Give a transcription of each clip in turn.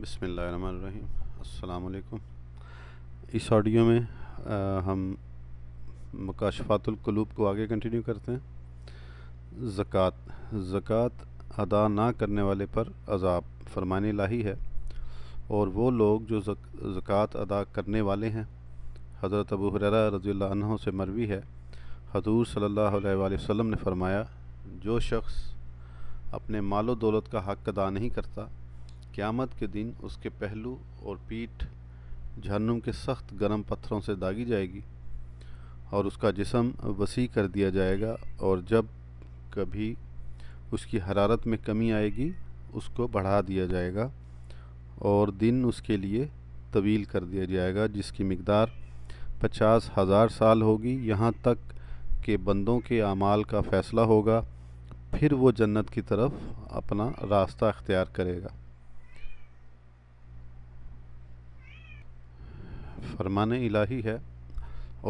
बसमीम अल्लाम इस ऑडियो में आ, हम मकाशफ़ातुल्कलूब को आगे कंटिन्यू करते हैं ज़क़़त ज़क़़त अदा ना करने वाले पर अजाब फरमाने लाही है और वो लोग जो ज़क़़त अदा करने वाले हैं हज़रत अबू हर रज़ी से मरवी है हजूर सल्ला वसम ने फरमाया जो शख्स अपने मालो दौलत का हक अदा नहीं करता क़्यामत के दिन उसके पहलू और पीठ झरनुम के सख्त गर्म पत्थरों से दागी जाएगी और उसका जिसम वसी कर दिया जाएगा और जब कभी उसकी हरारत में कमी आएगी उसको बढ़ा दिया जाएगा और दिन उसके लिए तवील कर दिया जाएगा जिसकी मकदार पचास हज़ार साल होगी यहाँ तक के बंदों के अमाल का फ़ैसला होगा फिर वो जन्नत की तरफ अपना रास्ता अख्तियार करेगा फरमान इलाही है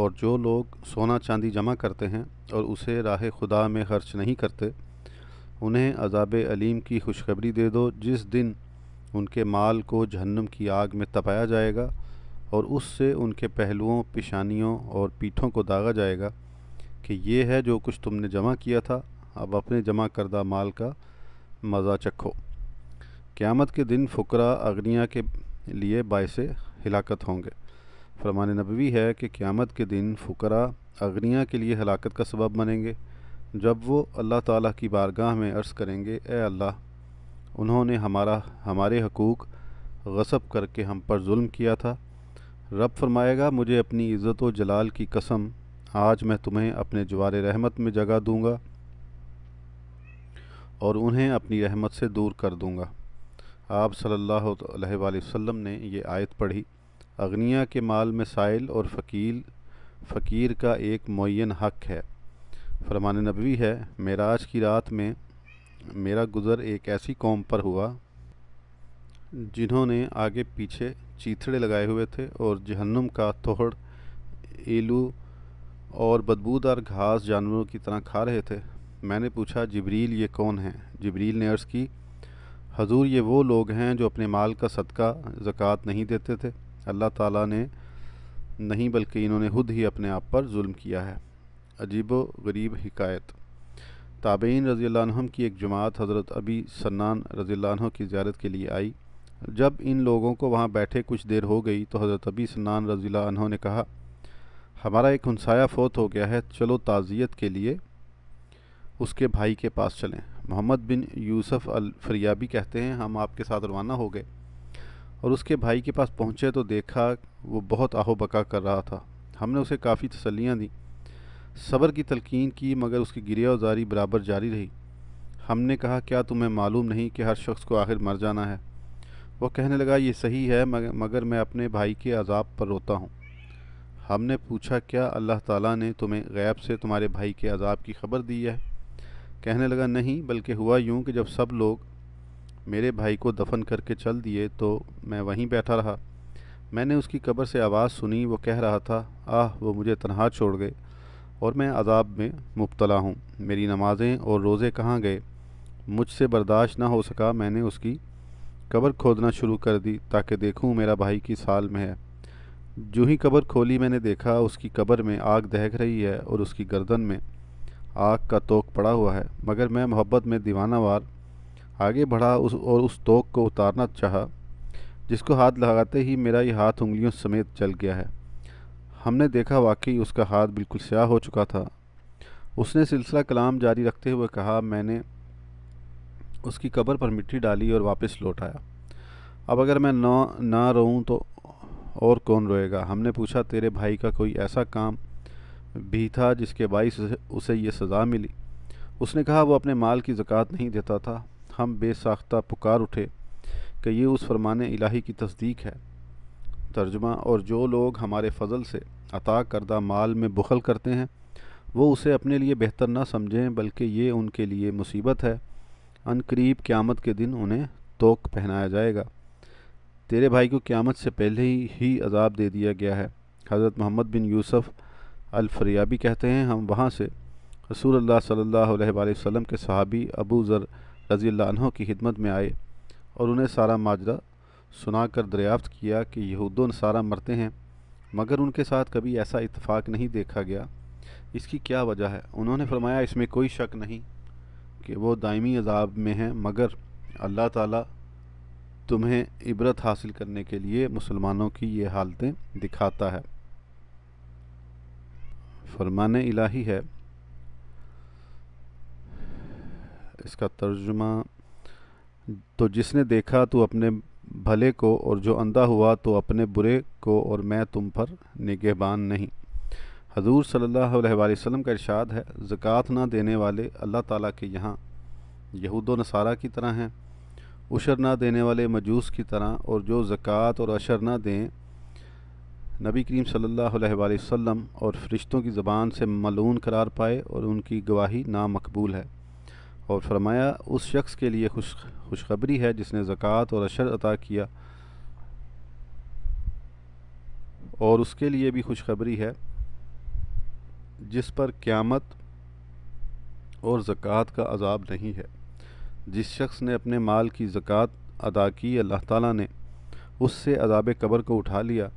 और जो लोग सोना चांदी जमा करते हैं और उसे राह खुदा में खर्च नहीं करते उन्हें अजाब अलीम की खुशखबरी दे दो जिस दिन उनके माल को जहन्नम की आग में तपाया जाएगा और उससे उनके पहलुओं पेशानियों और पीठों को दागा जाएगा कि ये है जो कुछ तुमने जमा किया था अब अपने जमा करदा माल का मज़ा चखो क़्यामत के दिन फकर अग्निया के लिए बायसे हिलाकत होंगे फरमान नबवी है कि क़्यामत के दिन फ़करा अग्निया के लिए हलाकत का सबब बनेंगे जब वो अल्लाह ताला की बारगाह में अर्ज़ करेंगे ए अल्लाह उन्होंने हमारा हमारे हकूक़ गसब करके हम पर जुल्म किया था रब फरमाएगा मुझे अपनी इज़्ज़त जलाल की कसम आज मैं तुम्हें अपने जवार रहमत में जगह दूँगा और उन्हें अपनी रहमत से दूर कर दूँगा आप सल्लल्लाहु अलैहि वसल्लम ने यह आयत पढ़ी अगनिया के माल में साइल और फ़कील फ़कीर का एक मुन हक है फरमान नबी है मेराज की रात में मेरा गुज़र एक ऐसी कौम पर हुआ जिन्होंने आगे पीछे चीथड़े लगाए हुए थे और जहन्नुम का थोड़ एलू और बदबूदार घास जानवरों की तरह खा रहे थे मैंने पूछा जबरील ये कौन है जबरील ने अर्ज़ की हजूर ये वो लोग हैं जो अपने माल का सदका ज़क़़त नहीं देते थे अल्लाह ताला ने नहीं बल्कि इन्होंने खुद ही अपने आप पर जुल्म किया है अजीब गरीब हिकायत ताबेन रज़ी की एक जमात हज़रत अबी सन्नान रज़ी की ज्यारत के लिए आई जब इन लोगों को वहाँ बैठे कुछ देर हो गई तो हज़रत अबी सन्नान रज़ी ने कहा हमारा एक हंसाया फोत हो गया है चलो ताज़ियत के लिए उसके भाई के पास चलें मोहम्मद बिन यूसफ़ अल फरियाबी कहते हैं हम आपके साथ रवाना हो गए और उसके भाई के पास पहुँचे तो देखा वो बहुत आहोबका कर रहा था हमने उसे काफ़ी तसलियाँ दी सब्र की तलकिन की मगर उसकी गिरिया उजारी बराबर जारी रही हमने कहा क्या तुम्हें मालूम नहीं कि हर शख्स को आखिर मर जाना है वो कहने लगा ये सही है मगर मैं अपने भाई के अजाब पर रोता हूँ हमने पूछा क्या अल्लाह ताला ने तुम्हें गैब से तुम्हारे भाई के अजाब की खबर दी है कहने लगा नहीं बल्कि हुआ यूँ कि जब सब लोग मेरे भाई को दफन करके चल दिए तो मैं वहीं बैठा रहा मैंने उसकी कब्र से आवाज़ सुनी वो कह रहा था आह वो मुझे तनहा छोड़ गए और मैं अदाब में मुबतला हूँ मेरी नमाज़ें और रोज़े कहाँ गए मुझसे बर्दाश्त ना हो सका मैंने उसकी कब्र खोदना शुरू कर दी ताकि देखूँ मेरा भाई किस साल में है जो ही कब्र खोली मैंने देखा उसकी कब्र में आग दहक रही है और उसकी गर्दन में आग का तोक पड़ा हुआ है मगर मैं मोहब्बत में दीवानावार आगे बढ़ा उस और उस तोक को उतारना चाहा जिसको हाथ लगाते ही मेरा ये हाथ उंगलियों समेत चल गया है हमने देखा वाकई उसका हाथ बिल्कुल स्याह हो चुका था उसने सिलसिला कलाम जारी रखते हुए कहा मैंने उसकी कब्र पर मिट्टी डाली और वापस लौट आया अब अगर मैं ना ना रोऊं तो और कौन रोएगा हमने पूछा तेरे भाई का कोई ऐसा काम भी था जिसके बाईस उसे ये सज़ा मिली उसने कहा वो अपने माल की ज़क़़त नहीं देता था हम बेसाख्ता पुकार उठे कि ये उस फरमान इलाही की तस्दीक है तर्जमा और जो लोग हमारे फजल से अता करदा माल में बुखल करते हैं वो उसे अपने लिए बेहतर ना समझें बल्कि ये उनके लिए मुसीबत है अन करीब क़्यामत के दिन उन्हें तोक पहनाया जाएगा तेरे भाई को क़्यामत से पहले ही, ही अजाब दे दिया गया है हज़रत मोहम्मद बिन यूसफ़ अलफरियाबी कहते हैं हम वहाँ से रसूल अल्लाह सल्लल्लाहु के सहाबी अबू ज़र रज़ी लानों की खिदमत में आए और उन्हें सारा माजरा सुना कर दरियाफ़्त किया कि यहूदों सारा मरते हैं मगर उनके साथ कभी ऐसा इतफ़ाक़ नहीं देखा गया इसकी क्या वजह है उन्होंने फरमाया इसमें कोई शक नहीं कि वो दायमी अजाब में हैं मगर अल्लाह ताला तुम्हें इबरत हासिल करने के लिए मुसलमानों की ये हालतें दिखाता है फरमाने इलाही है इसका तर्जुमा तो जिसने देखा तो अपने भले को और जो अंधा हुआ तो अपने बुरे को और मैं तुम पर निगहबान नहीं हजूर सल्ला वसम का इरशाद है ज़क़़त ना देने वाले अल्लाह ताला के यहाँ यहूद नसारा की तरह हैं उशर ना देने वाले मजूस की तरह और जो ज़क़़त और अशर ना दें नबी करीम सल्ला वसम और फरिश्तों की ज़बान से मलून करार पाए और उनकी गवाही नामकबूल है और फरमाया उस शख्स के लिए खुश खुशखबरी है जिसने ज़क़़त और अशर अता किया और उसके लिए भी खुशखबरी है जिस पर क़्यामत और ज़क़़त का अजाब नहीं है जिस शख्स ने अपने माल की ज़क़़त अदा की अल्लाह ताला ने उससे अजाब कबर को उठा लिया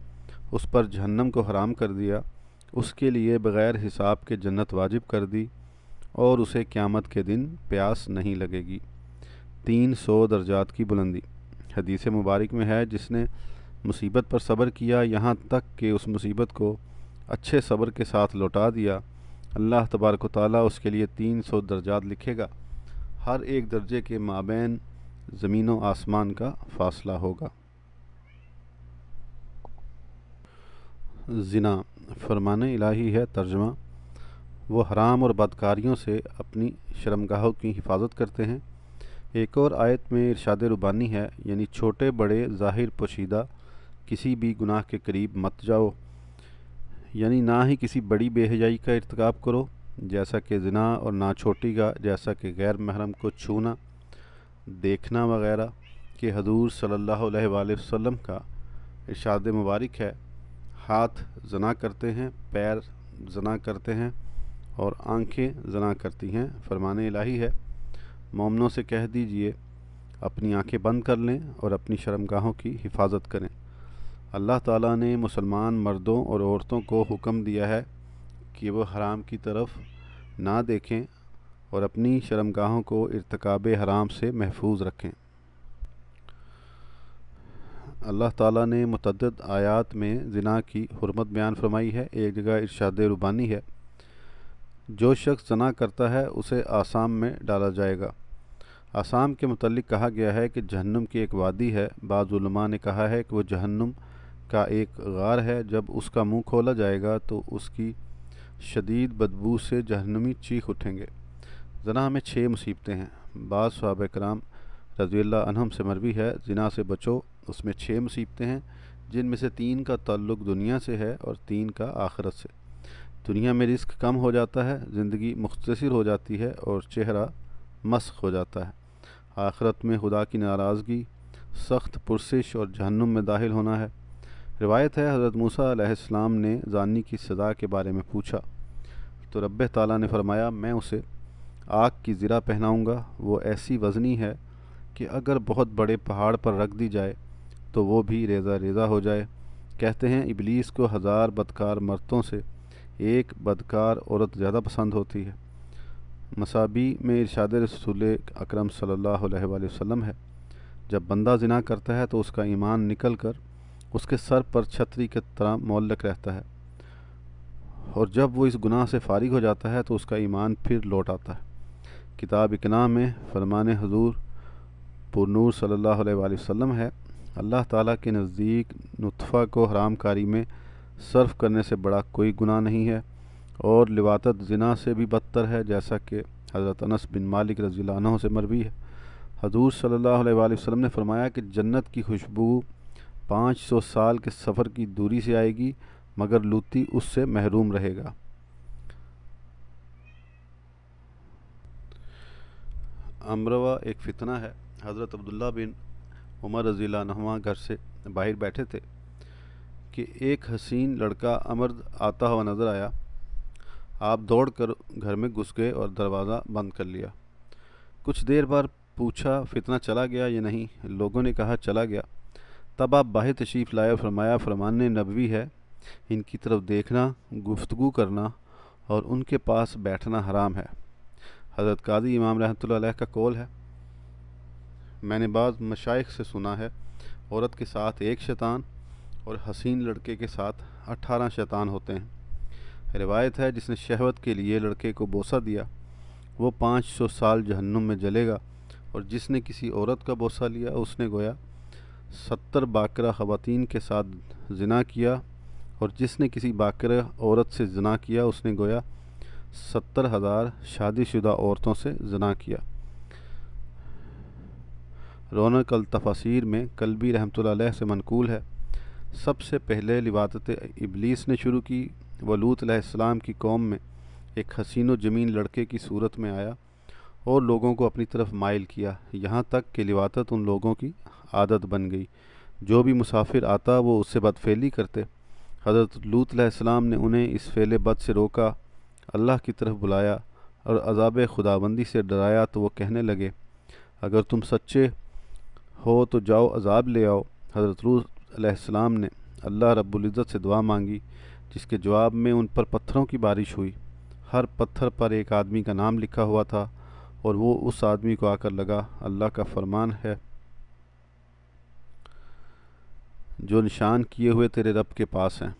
उस पर जहन्नम को हराम कर दिया उसके लिए बग़ैर हिसाब के जन्नत वाजिब कर दी और उसे क़्यामत के दिन प्यास नहीं लगेगी तीन सौ दर्जात की बुलंदी हदीस मुबारक में है जिसने मुसीबत पर सब्र किया यहाँ तक कि उस मुसीबत को अच्छे सब्र के साथ लौटा दिया अल्लाह तबारक ताली उसके लिए तीन सौ दर्जात लिखेगा हर एक दर्जे के माबेन ज़मीन व आसमान का फासला होगा ज़िना फरमान इलाही है तर्जमा वो हराम और बदकारियों से अपनी शर्मगाहों की हिफाजत करते हैं एक और आयत में इरशाद रुबानी है यानी छोटे बड़े ज़ाहिर पोशीदा किसी भी गुनाह के करीब मत जाओ यानी ना ही किसी बड़ी बेहजाई का इरतकब करो जैसा कि जना और ना छोटी का जैसा कि गैर महरम को छूना देखना वगैरह के हजूर सल्ला वसम का इरशाद मुबारक है हाथ जना करते हैं पैर जना करते हैं और आंखें जना करती हैं फरमान इलाही है मोमनों से कह दीजिए अपनी आंखें बंद कर लें और अपनी शर्मगाहों की हिफाजत करें अल्लाह ताला ने मुसलमान मर्दों और औरतों को हुक्म दिया है कि वह हराम की तरफ ना देखें और अपनी शर्मगाहों को इरतकब हराम से महफूज रखें अल्लाह ताला ने मतदद आयात में जिना की हरमत बयान फरमाई है एक जगह इरशाद रुबानी है जो शख्स जना करता है उसे आसाम में डाला जाएगा आसाम के मतलब कहा गया है कि जहन्नुम की एक वादी है बाज़ुलमा ने कहा है कि वह जहन्नुम का एक गार है जब उसका मुंह खोला जाएगा तो उसकी शदीद बदबू से जहन्नुमी चीख उठेंगे जना हमें छः मुसीबतें हैं बाद सहाब कराम रजील्ला अनहम से मरवी है जना से बचो उसमें छः मुसीबतें हैं जिनमें से तीन का ताल्लुक़ दुनिया से है और तीन का आखरत से दुनिया में रिस्क कम हो जाता है ज़िंदगी मुख्तर हो जाती है और चेहरा मस्क हो जाता है आखरत में खुदा की नाराज़गी सख्त पुरसिश और जहन्नुम में दाखिल होना है रिवायत है हज़रत मूसा ने जानी की सज़ा के बारे में पूछा तो रब ताला ने फरमाया मैं उसे आग की ज़रा पहनाऊँगा वो ऐसी वज़नी है कि अगर बहुत बड़े पहाड़ पर रख दी जाए तो वो भी रेजा रेजा हो जाए कहते हैं इबलीस को हज़ार बदकार मर्तों से एक बदकार औरत ज़्यादा पसंद होती है मसाबी में इरशाद रसूल अक्रम सल्लल्लाहु है जब बंदा जिना करता है तो उसका ईमान निकल कर उसके सर पर छतरी के तरह मौलक रहता है और जब वो इस गुनाह से फारिग हो जाता है तो उसका ईमान फिर लौट आता है किताब इकना में फरमान हजूर पुरूर सल्ला वसम है अल्लाह ताला के नज़दीक नुतफ़ा को हराम कारी में सर्फ करने से बड़ा कोई गुनाह नहीं है और लिवातत जना से भी बदतर है जैसा कि हज़रत अनस बिन मालिक रजी से मरवी है हजूर सल्ला वसम ने फरमाया कि जन्नत की खुशबू पाँच सौ साल के सफ़र की दूरी से आएगी मगर लूती उससे महरूम रहेगा अमरवा एक फितना है हज़रत अब्दुल्ला बिन उमर रजीला नहमा घर से बाहर बैठे थे कि एक हसीन लड़का अमर आता हुआ नज़र आया आप दौड़कर घर में घुस गए और दरवाज़ा बंद कर लिया कुछ देर बाद पूछा फितना चला गया या नहीं लोगों ने कहा चला गया तब आप बाहर तशीफ़ लाए फरमाया फरमान नबवी है इनकी तरफ देखना गुफ्तु करना और उनके पास बैठना हराम है हज़रत काजी इमाम रहमत का कौल है मैंने बाद मशाइ से सुना है औरत के साथ एक शैतान और हसीन लड़के के साथ अट्ठारह शैतान होते हैं रिवायत है जिसने शहवत के लिए लड़के को बोसा दिया वो पाँच सौ साल जहन्नुम में जलेगा और जिसने किसी औरत का बोसा लिया उसने गोया सत्तर बाकरा ख़वान के साथ जना किया और जिसने किसी बाकरा औरत से जना किया उसने गोया सत्तर हज़ार शादीशुदा औरतों से जना किया रौनक अल तफासिर में कलबी रहमत से मनकूल है सबसे पहले लिबादत इबलीस ने शुरू की वलूत अलैहिस्सलाम की कौम में एक हसीनो ज़मीन लड़के की सूरत में आया और लोगों को अपनी तरफ माइल किया यहाँ तक कि लिवात उन लोगों की आदत बन गई जो भी मुसाफिर आता वो उससे बदफेली करते हज़रत लूत अलैहिस्सलाम ने उन्हें इस फेले बद से रोका अल्लाह की तरफ बुलाया और अजाब खुदाबंदी से डराया तो वो कहने लगे अगर तुम सच्चे हो तो जाओ अजाब ले आओ हज़रत लूत अलैहिस्सलाम ने अल्लाह रब्बुल इज़्ज़त से दुआ मांगी जिसके जवाब में उन पर पत्थरों की बारिश हुई हर पत्थर पर एक आदमी का नाम लिखा हुआ था और वो उस आदमी को आकर लगा अल्लाह का फरमान है जो निशान किए हुए तेरे रब के पास हैं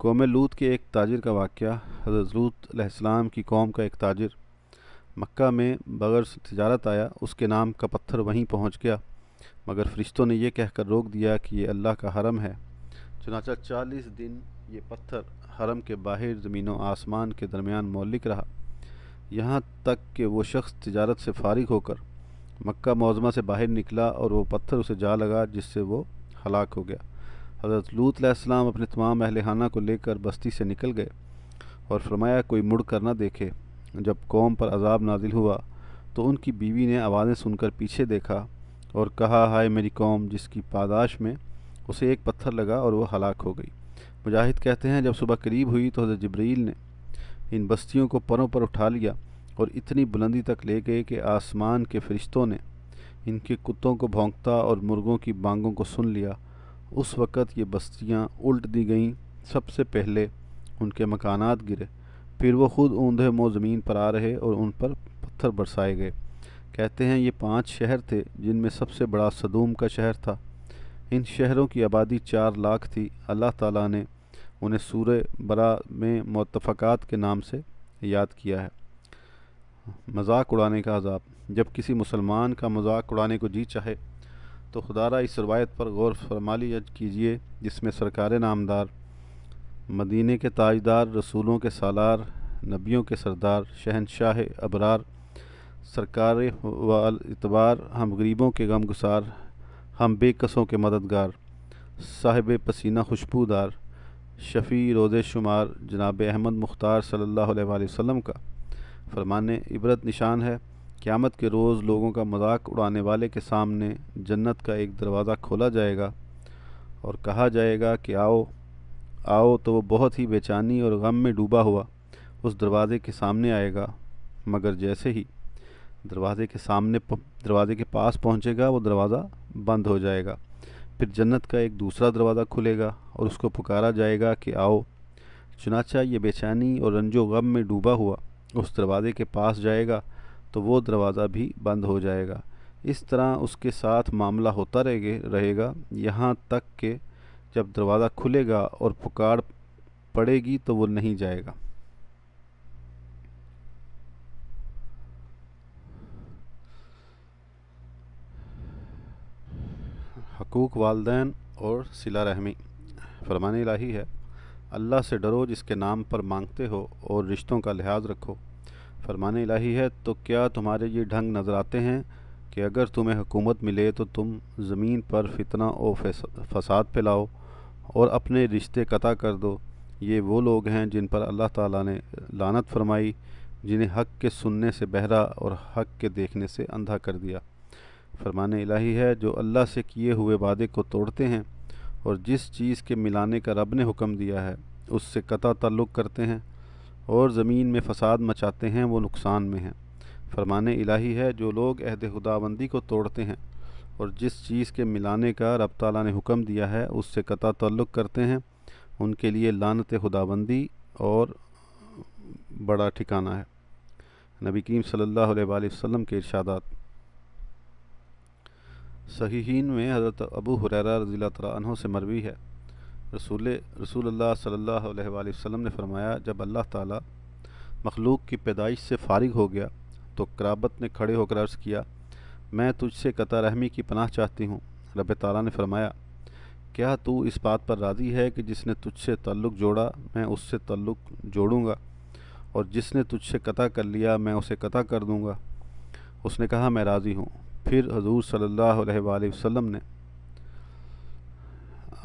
कौम लूत के एक ताजिर का वाक़ हज़रत लूतम की कौम का एक ताजिर मक्का में बगैर तजारत आया उसके नाम का पत्थर वहीं पहुंच गया मगर फ़रिश्तों ने यह कहकर रोक दिया कि ये अल्लाह का हरम है चनाचा चालीस दिन ये पत्थर हरम के बाहर ज़मीनों आसमान के दरमियान मौलिक रहा यहाँ तक कि वो शख्स तजारत से फारिग होकर मक्का मौजमा से बाहर निकला और वो पत्थर उसे जा लगा जिससे वो हलाक हो गया हज़रत लूत लूतम अपने तमाम अहल खाना को लेकर बस्ती से निकल गए और फरमाया कोई मुड़ कर ना देखे जब कौम पर अजाब नाजिल हुआ तो उनकी बीवी ने आवाज़ें सुनकर पीछे देखा और कहा हाय मेरी कौम जिसकी पादाश में उसे एक पत्थर लगा और वह हलाक हो गई मुजाहिद कहते हैं जब सुबह करीब हुई तो हजरत जबरील ने इन बस्तियों को परों पर उठा लिया और इतनी बुलंदी तक ले गए कि आसमान के फरिश्तों ने इनके कुत्तों को भोंकता और मुर्गों की बांगों को सुन लिया उस वक़्त ये बस्तियाँ उल्ट दी गईं सबसे पहले उनके मकानात गिरे फिर वो ख़ुद ऊंधे मो ज़मीन पर आ रहे और उन पर पत्थर बरसाए गए कहते हैं ये पांच शहर थे जिनमें सबसे बड़ा सदूम का शहर था इन शहरों की आबादी चार लाख थी अल्लाह ताला ने उन्हें सूर्य बरा में मतफ़ात के नाम से याद किया है मजाक उड़ाने का अजाब जब किसी मुसलमान का मजाक उड़ाने को जी चाहे तो खुदारा इस रवायत पर गौर फरमाली कीजिए जिसमें सरकार नामदार मदीने के ताजदार रसूलों के सालार नबियों के सरदार शहनशाह अबरार सरकार वाल इतबार हम गरीबों के गम गुसार हम बेकसों के मददगार साहिब पसीना खुशबूदार शफ़ी रोज़ शुमार जनाब अहमद मुख्तार अलैहि वसल्लम का फरमान इबरत निशान है क़्यामत के रोज़ लोगों का मजाक उड़ाने वाले के सामने जन्नत का एक दरवाज़ा खोला जाएगा और कहा जाएगा कि आओ आओ तो वो बहुत ही बेचानी और गम में डूबा हुआ उस दरवाज़े के सामने आएगा मगर जैसे ही दरवाज़े के सामने दरवाज़े के पास पहुंचेगा वो दरवाज़ा बंद हो जाएगा फिर जन्नत का एक दूसरा दरवाज़ा खुलेगा और उसको पुकारा जाएगा कि आओ चुनाचा ये बेचैनी और रंजो गम में डूबा हुआ उस दरवाज़े के पास जाएगा तो वो दरवाज़ा भी बंद हो जाएगा इस तरह उसके साथ मामला होता रहे रहेगा यहाँ तक कि जब दरवाज़ा खुलेगा और पुकार पड़ेगी तो वो नहीं जाएगा हकूक़ वालदेन और सिला रहमी फरमान लाही है अल्लाह से डरो जिसके नाम पर मांगते हो और रिश्तों का लिहाज रखो फरमान लाही है तो क्या तुम्हारे ये ढंग नज़र आते हैं कि अगर तुम्हें हुकूमत मिले तो तुम ज़मीन पर फितना और फसाद फैलाओ और अपने रिश्ते कता कर दो ये वो लोग हैं जिन पर अल्लाह ताला ने लानत फरमाई जिन्हें हक के सुनने से बहरा और हक के देखने से अंधा कर दिया फरमान इलाही है जो अल्लाह से किए हुए वादे को तोड़ते हैं और जिस चीज़ के मिलाने का रब ने हुक्म दिया है उससे कता तल्लुक़ करते हैं और ज़मीन में फसाद मचाते हैं वो नुकसान में हैं फरमान इलाही है जो लोग अहद खुदाबंदी को तोड़ते हैं और जिस चीज़ के मिलाने का रब तला ने हुक्म दिया है उससे कता तल्लुक़ करते हैं उनके लिए लानत खुदाबंदी और बड़ा ठिकाना है नबी करीम सल्ला वसम के इर्शादा सहीहीन में हज़रत अबू हुररा रज़ी तनों से मरवी है रसूल रसूल अल्लाह सल्लल्लाहु अलैहि वसल्लम ने फरमाया जब अल्लाह ताला मखलूक की पैदाइश से फारिग हो गया तो कराबत ने खड़े होकर अर्ज़ किया मैं तुझसे कता रहमी की पनाह चाहती हूँ रब ताला ने फरमाया क्या तू इस बात पर राज़ी है कि जिसने तुझसे ताल्लुक़ जोड़ा मैं उससे ताल्लुक़ जोड़ूँगा और जिसने तुझसे कता कर लिया मैं उसे कतः कर दूँगा उसने कहा मैं राज़ी हूँ फिर हजूर सल्लल्लाहु अलैहि वसल्लम ने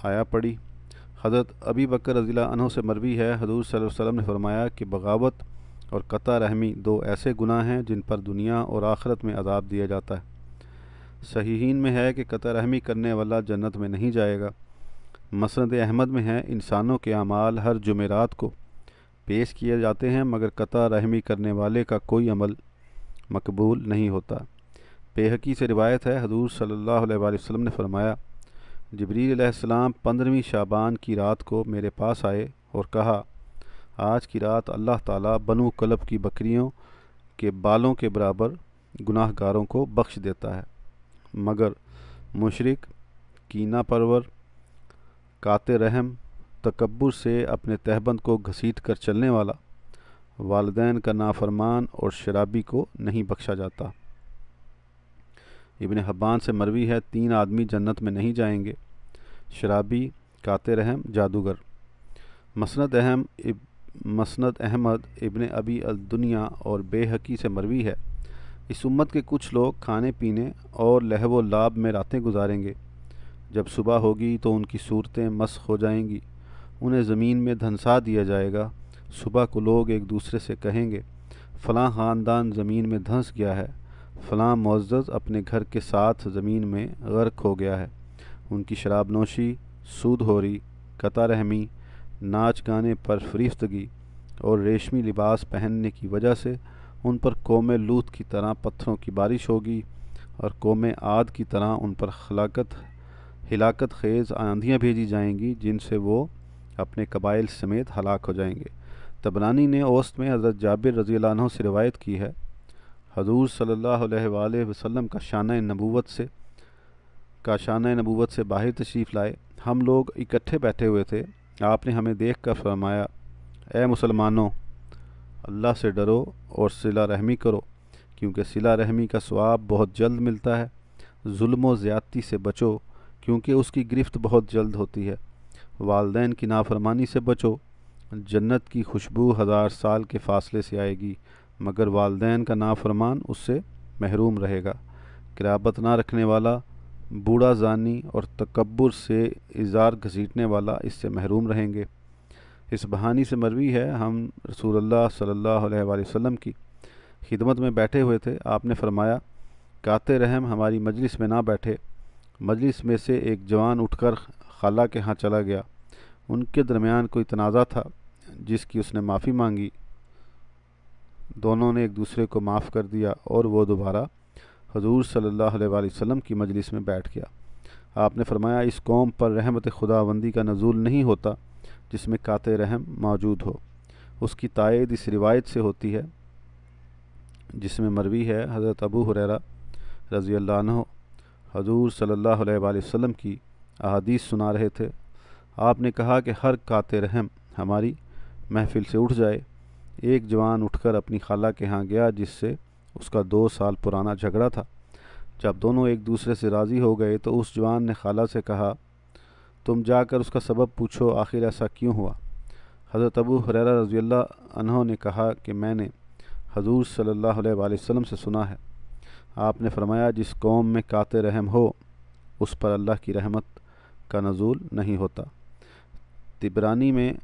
आया पड़ी हज़रत अबी बकर रजीला अनहों से मरवी है हजूर वसल्लम ने फरमाया कि बगावत और कता रहमी दो ऐसे गुनाह हैं जिन पर दुनिया और आखरत में अदाब दिया जाता है सहीहीन में है कि क़त रहमी करने वाला जन्नत में नहीं जाएगा मसरत अहमद में है इंसानों के अमाल हर जुमेरात को पेश किए जाते हैं मगर कता रहमी करने वाले का कोई अमल मकबूल नहीं होता बेहकी से रिवायत है हजूर सल्ला वसम ने फरमाया जबरीसम पंद्रहवीं शाबान की रात को मेरे पास आए और कहा आज की रात अल्लाह ताला बनु कलब की बकरियों के बालों के बराबर गुनाहगारों को बख्श देता है मगर मुशरक कीना परवर कात रहम तकबर से अपने तहबंद को घसीट कर चलने वाला वालदेन का नाफरमान और शराबी को नहीं बख्शा जाता इबन हब्बान से मरवी है तीन आदमी जन्नत में नहीं जाएंगे शराबी काते रहम जादूगर मसनद अहम इब मसनद अहमद इबन अबी अलदुनिया और बेहकी से मरवी है इस उम्मत के कुछ लोग खाने पीने और लहव लाभ में रातें गुजारेंगे जब सुबह होगी तो उनकी सूरतें मस हो जाएंगी उन्हें ज़मीन में धंसा दिया जाएगा सुबह को लोग एक दूसरे से कहेंगे फ़लाँ ख़ानदान ज़मीन में धंस गया है फ़लाँ मोजज़ अपने घर के साथ ज़मीन में गर्क हो गया है उनकी शराब नोशी सूद होरी कता रहमी नाच गाने पर फरीफ्तगी और रेशमी लिबास पहनने की वजह से उन पर कोम लूत की तरह पत्थरों की बारिश होगी और कोम आद की तरह उन पर हलाकत हिलाकत खेज़ आंधियाँ भेजी जाएंगी जिनसे वो अपने कबाइल समेत हलाक हो जाएंगे तबरानी ने ओस्त में हज़रत जाबिर रज़ी से रिवायत की है हजूर सल्ला वसम का शान नबूत से का शान नबूत से बाहर तशरीफ़ लाए हम लोग इकट्ठे बैठे हुए थे आपने हमें देख कर फरमाया ए मुसलमानों अल्लाह से डरो और सिला रहमी करो क्योंकि सिला रहमी का स्वाब बहुत जल्द मिलता है जुल्म ज़्यादती से बचो क्योंकि उसकी गिरफ्त बहुत जल्द होती है वालदे की नाफरमानी से बचो जन्नत की खुशबू हज़ार साल के फासले से आएगी मगर वालदे का नाफरमान उससे महरूम रहेगा किराबत ना रखने वाला बूढ़ा जानी और तकबर से इजार घसीटने वाला इससे महरूम रहेंगे इस बहानी से मरवी है हम रसूल सल्ला वसम की खिदमत में बैठे हुए थे आपने फरमाया काते रहम हमारी मजलिस में ना बैठे मजलिस में से एक जवान उठकर खाला के यहाँ चला गया उनके दरमियान कोई तनाज़ा था जिसकी उसने माफ़ी मांगी दोनों ने एक दूसरे को माफ़ कर दिया और वो दोबारा हजूर सल्ला वसम की मजलिस में बैठ गया आपने फरमाया इस कौम पर रहमत खुदाबंदी का नजूल नहीं होता जिसमें कात रहम मौजूद हो उसकी तायद इस रिवायत से होती है जिसमें मरवी है हज़रत अबू हुररा रज़ी अल्लाह हजूर सल्ला वसम की अहदीस सुना रहे थे आपने कहा कि हर कात रहम हमारी महफिल से उठ जाए एक जवान उठकर अपनी खाला के यहाँ गया जिससे उसका दो साल पुराना झगड़ा था जब दोनों एक दूसरे से राज़ी हो गए तो उस जवान ने खाला से कहा तुम जाकर उसका सबब पूछो आखिर ऐसा क्यों हुआ हज़रत अबू हुररा रज़ी अल्लाह ने कहा कि मैंने हजूर सल्लल्लाहु अलैहि वसल्लम से सुना है आपने फरमाया जिस कौम में काते रहम हो उस पर अल्लाह की रहमत का नज़ूल नहीं होता तिबरानी में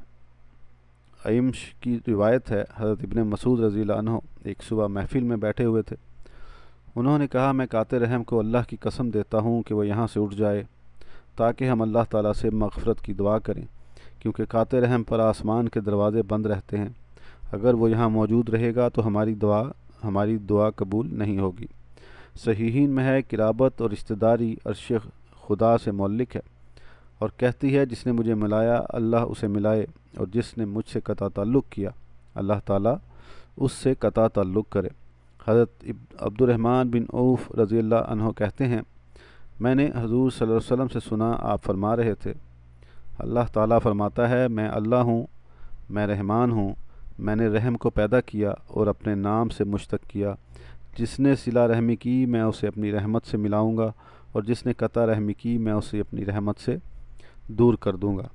अयमश की रिवायत है हज़रत इबन मसूद रज़ी हो एक सुबह महफिल में बैठे हुए थे उन्होंने कहा मैं कात रहम को अल्लाह की कसम देता हूँ कि वह यहाँ से उठ जाए ताकि हम अल्लाह ताला से मगफरत की दुआ करें क्योंकि कात रहम पर आसमान के दरवाज़े बंद रहते हैं अगर वो यहाँ मौजूद रहेगा तो हमारी दुआ हमारी दुआ कबूल नहीं होगी सहीहीन में है किराबत और रिश्तेदारी अरश खुदा से मौलिक है और कहती है जिसने मुझे मिलाया अल्लाह उसे मिलाए और जिसने मुझसे कता ताल्लुक़ किया अल्लाह ताला उससे कता ताल्लुक़ करे हज़रत अब्दुलरहमान बिन ओफ़ रज़ी अल्लाह कहते हैं मैंने हजूर सल्लल्लाहु अलैहि वसल्लम से सुना आप फरमा रहे थे अल्लाह ताला फरमाता है मैं अल्लाह हूँ मैं रहमान हूँ मैंने रहम को पैदा किया और अपने नाम से मुश्तक किया जिसने सिला रहमी की मैं उसे अपनी रहमत से मिलाऊँगा और जिसने कता रहमी की मैं उसे अपनी रहमत से दूर कर दूँगा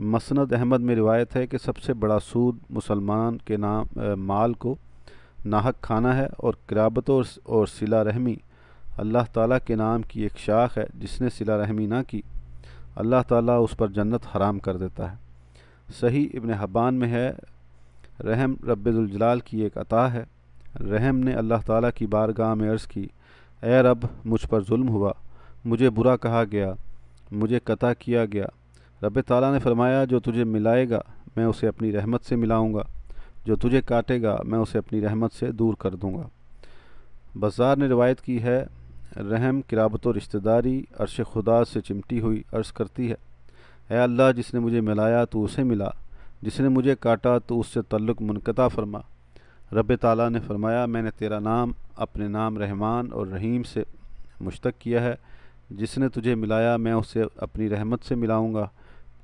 मसनद अहमद में रिवायत है कि सबसे बड़ा सूद मुसलमान के नाम आ, माल को नाहक खाना है और किराबत और, और सिला रहमी अल्लाह ताला के नाम की एक शाख है जिसने सिला रहमी ना की अल्लाह ताला उस पर जन्नत हराम कर देता है सही इबन हब्बान में है रहम रबाल की एक अता है रहम ने अल्लाह ताला की बारगाह में अर्ज़ की ए रब मुझ पर जुल्म हुआ मुझे बुरा कहा गया मुझे कता किया गया रब ताला ने फरमाया जो तुझे मिलाएगा मैं उसे अपनी रहमत से मिलाऊंगा जो तुझे काटेगा मैं उसे अपनी रहमत से दूर कर दूंगा बाजार ने रिवायत की है रहम किराबत रिश्तेदारी अरश खुदा से चिमटी हुई अर्ज़ करती है ए अल्लाह जिसने मुझे मिलाया तो उसे मिला जिसने मुझे काटा तो उससे तल्लक मुनकता फरमा रब ताला ने फरमाया मैंने तेरा नाम अपने नाम रहमान और रहीम से मुश्तक किया है जिसने तुझे मिलाया मैं उसे अपनी रहमत से मिलाऊंगा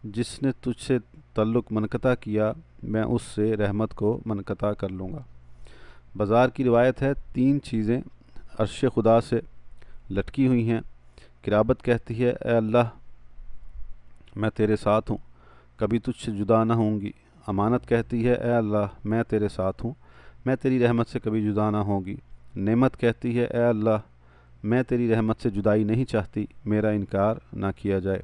जिसने तुझसे तल्लुक़ मनकता किया मैं उससे रहमत को मनकता कर लूँगा बाज़ार की रिवायत है तीन चीज़ें अरश खुदा से लटकी हुई हैं किराबत कहती है ए अल्लाह मैं तेरे साथ हूँ कभी तुझसे जुदा ना होंगी अमानत कहती है ए अल्लाह मैं तेरे साथ हूँ मैं तेरी रहमत से कभी जुदा ना होगी नेमत कहती है ए अल्लाह मैं तेरी रहमत से जुदाई नहीं चाहती मेरा इनकार ना किया जाए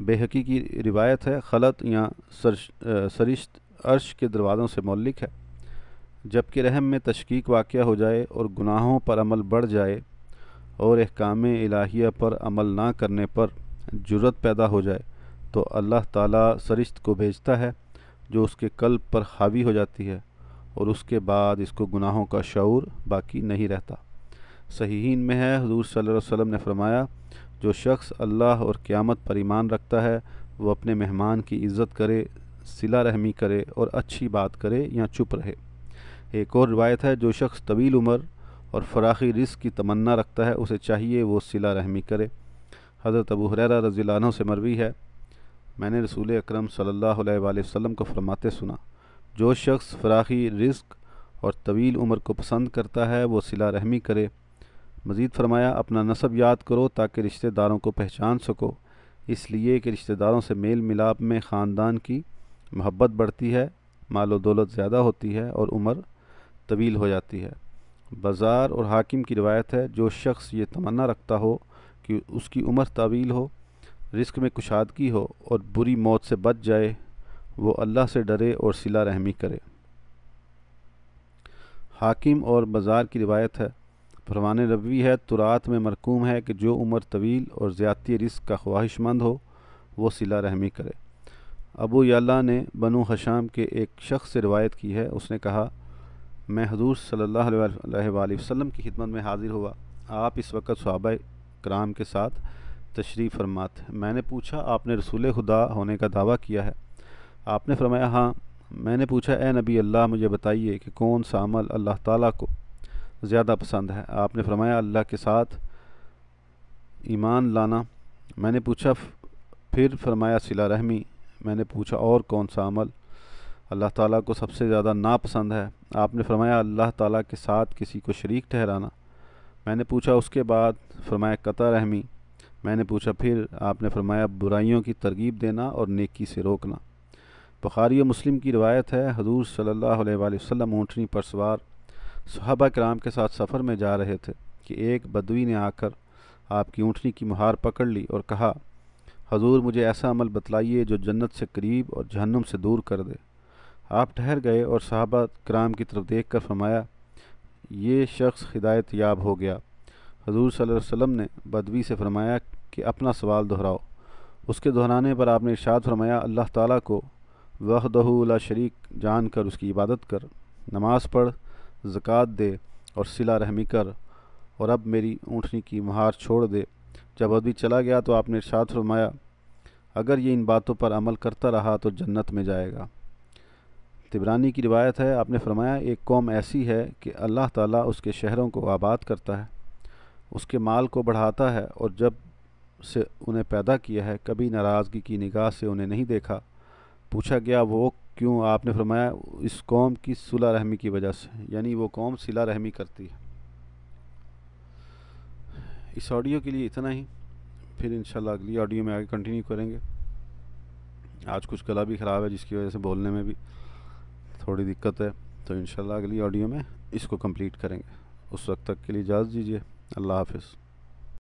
बेहकी की रिवायत है खलत या सरिश्त अर्श के दरवाज़ों से मौलिक है जबकि रहम में तशकीक वाक़ हो जाए और गुनाहों पर अमल बढ़ जाए और अहकाम इलाहिया पर अमल ना करने पर जरूरत पैदा हो जाए तो अल्लाह ताला सरिश्त को भेजता है जो उसके कल्ब पर हावी हो जाती है और उसके बाद इसको गुनाहों का शूर बाकी नहीं रहता सहीन में है हजूर सल वसम ने फरमाया जो शख्स अल्लाह और क़्यामत पर ईमान रखता है वो अपने मेहमान की इज़्ज़त करे सिला रहमी करे और अच्छी बात करे या चुप रहे एक और रिवायत है जो शख्स तवील उम्र और फराखी रिस्क की तमन्ना रखता है उसे चाहिए वो सिला रहमी करे हज़रत अबू हुररा रजीलानों से मरवी है मैंने रसूल अक्रम सल्लल्लाहु अलैहि वसल्लम को फरमाते सुना जो शख्स फराखी रिस्क और तवील उम्र को पसंद करता है वो सिला रहमी करे मज़ीद फरमाया अपना नसब याद करो ताकि रिश्तेदारों को पहचान सको इसलिए कि रिश्तेदारों से मेल मिलाप में ख़ानदान की मोहब्बत बढ़ती है माल दौलत ज़्यादा होती है और उम्र तवील हो जाती है बाज़ार और हाकिम की रिवायत है जो शख्स ये तमन्ना रखता हो कि उसकी उम्र तवील हो रिस्क में कुशादगी हो और बुरी मौत से बच जाए वो अल्लाह से डरे और सिला रहमी करे हाकिम और बाज़ार की रिवायत है फरमान रबी है तुरात में मरकूम है कि जो उम्र तवील और ज़्यादती रिस्क का ख्वाहिशमंद हो वो सिला रहमी करे अबू याला ने बनु हशाम के एक शख्स से रिवायत की है उसने कहा मैं हजूर सल्ला वसम की खिदमत में हाज़िर हुआ आप इस वक्त सहाब कराम के साथ तशरीफ़ फरमात मैंने पूछा आपने रसूल खुदा होने का दावा किया है आपने फरमाया हाँ मैंने पूछा ए नबी अल्लाह मुझे बताइए कि कौन सा अमल अल्लाह ताला को ज़्यादा पसंद है आपने फरमाया अल्लाह के साथ ईमान लाना मैंने पूछा फिर फरमाया सिला रहमी मैंने पूछा और कौन सा अमल अल्लाह ताला को सबसे ज़्यादा नापसंद है आपने फरमाया अल्लाह ताला के साथ किसी को शरीक ठहराना मैंने पूछा उसके बाद फरमाया कतर रहमी मैंने पूछा फिर आपने फरमाया बुराइयों की तरगीब देना और नेकी से रोकना बुखारी मुस्लिम की रवायत है हजूर सल्ला वसम ऊँटनी पर सवार सहाबा कराम के साथ सफ़र में जा रहे थे कि एक बदवी ने आकर आपकी ऊँटनी की मुहार पकड़ ली और कहा हजूर मुझे ऐसा अमल बतलाइए जो जन्नत से करीब और जहन्नम से दूर कर दे आप ठहर गए और साहबा कराम की तरफ देख कर फरमाया ये शख्स हिदायत याब हो गया हजूर सल वसम ने बदवी से फरमाया कि अपना सवाल दोहराओ उसके दोहराने पर आपने इशाद फरमाया अल्लाह ताला को वह दहूला शरीक जान कर उसकी इबादत कर नमाज़ पढ़ ज़क़़त दे और सिला रहमी कर और अब मेरी ऊँटनी की महार छोड़ दे जब अभी चला गया तो आपने इर्शाद फरमाया अगर ये इन बातों पर अमल करता रहा तो जन्नत में जाएगा तिबरानी की रिवायत है आपने फरमाया एक कौम ऐसी है कि अल्लाह ताला उसके शहरों को आबाद करता है उसके माल को बढ़ाता है और जब से उन्हें पैदा किया है कभी नाराज़गी की निगाह से उन्हें नहीं देखा पूछा गया वो क्यों आपने फरमाया इस कौम की सुलह रहमी की वजह से यानी वो कौम सिला रहमी करती है इस ऑडियो के लिए इतना ही फिर इंशाल्लाह अगली ऑडियो में आगे कंटिन्यू करेंगे आज कुछ गला भी ख़राब है जिसकी वजह से बोलने में भी थोड़ी दिक्कत है तो इंशाल्लाह अगली ऑडियो में इसको कंप्लीट करेंगे उस वक्त तक के लिए इजाज़ दीजिए अल्लाह हाफिज़